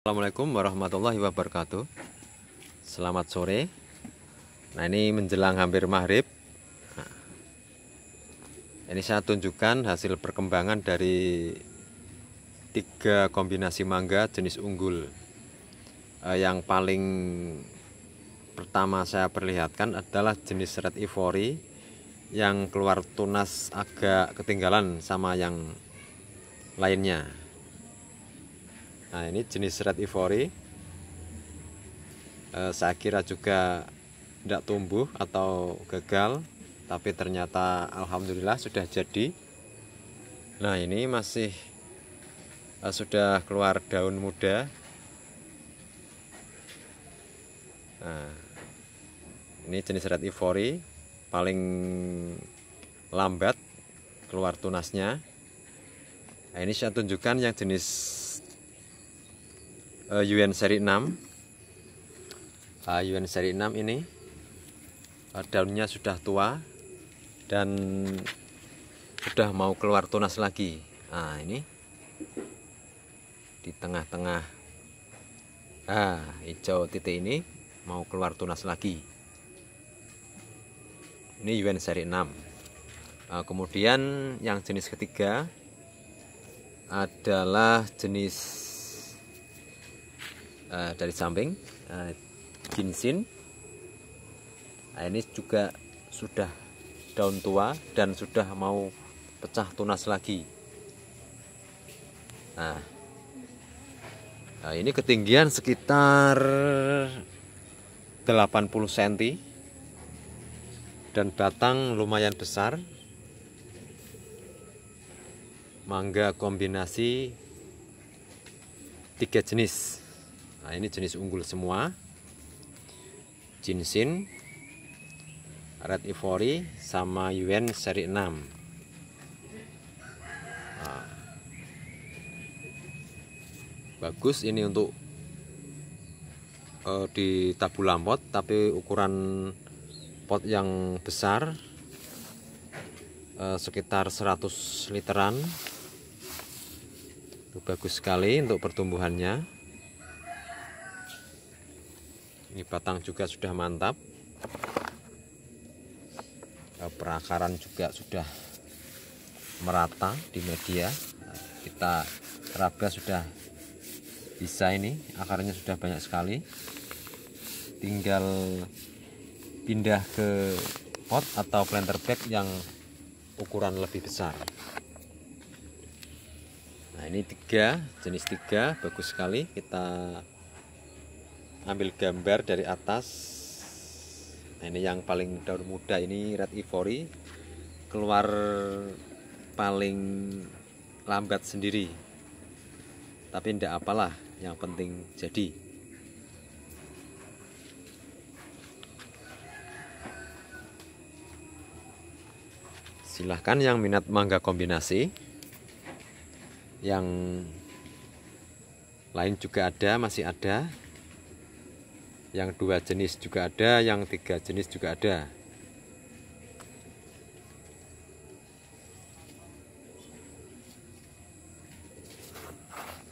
Assalamualaikum warahmatullahi wabarakatuh Selamat sore Nah ini menjelang hampir maghrib nah, Ini saya tunjukkan hasil perkembangan dari Tiga kombinasi mangga jenis unggul eh, Yang paling pertama saya perlihatkan adalah jenis red ivory Yang keluar tunas agak ketinggalan sama yang lainnya Nah ini jenis red ivory eh, Saya kira juga tidak tumbuh atau gagal Tapi ternyata Alhamdulillah sudah jadi Nah ini masih eh, sudah keluar daun muda Nah ini jenis red ivory Paling lambat keluar tunasnya Nah, ini saya tunjukkan yang jenis uh, eh, UN seri 6 uh, UN seri 6 ini uh, daunnya sudah tua dan sudah mau keluar tunas lagi nah ini di tengah-tengah ah hijau titik ini mau keluar tunas lagi ini UN seri 6 uh, eh, kemudian yang jenis ketiga adalah jenis uh, dari samping uh, nah, ini juga sudah daun tua dan sudah mau pecah tunas lagi nah, nah ini ketinggian sekitar 80 cm dan batang lumayan besar mangga kombinasi tiga jenis nah ini jenis unggul semua Jinsin Red Ivory sama Yuen seri 6 nah, bagus ini untuk uh, di tabu lampot tapi ukuran pot yang besar uh, sekitar 100 literan bagus sekali untuk pertumbuhannya ini batang juga sudah mantap eh, perakaran juga sudah merata di media nah, kita raga sudah bisa ini akarnya sudah banyak sekali tinggal pindah ke pot atau planter bag yang ukuran lebih besar nah ini tiga jenis tiga bagus sekali kita ambil gambar dari atas nah, ini yang paling daun muda ini red ivory keluar paling lambat sendiri tapi tidak apalah yang penting jadi silahkan yang minat mangga kombinasi yang lain juga ada masih ada yang dua jenis juga ada yang tiga jenis juga ada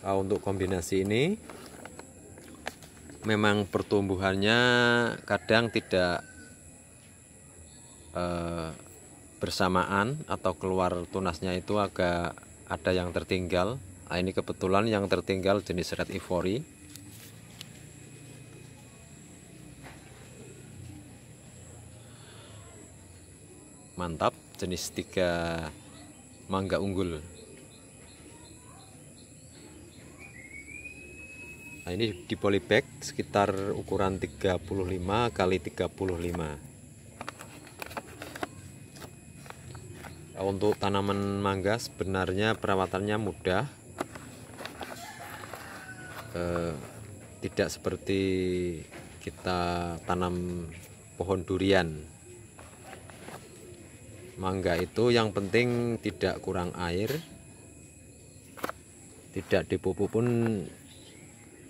nah, untuk kombinasi ini memang pertumbuhannya kadang tidak eh, bersamaan atau keluar tunasnya itu agak ada yang tertinggal nah, ini kebetulan yang tertinggal jenis red ivory mantap jenis tiga mangga unggul nah ini di polybag sekitar ukuran 35 kali 35 untuk tanaman mangga sebenarnya perawatannya mudah eh, tidak seperti kita tanam pohon durian mangga itu yang penting tidak kurang air tidak dipupuk pun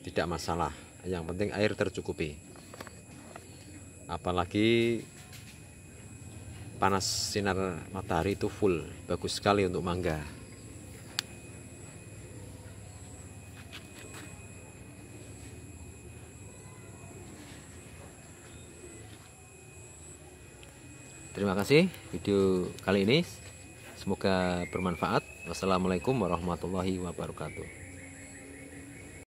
tidak masalah yang penting air tercukupi apalagi panas sinar matahari itu full bagus sekali untuk mangga Terima kasih video kali ini. Semoga bermanfaat. Wassalamualaikum warahmatullahi wabarakatuh.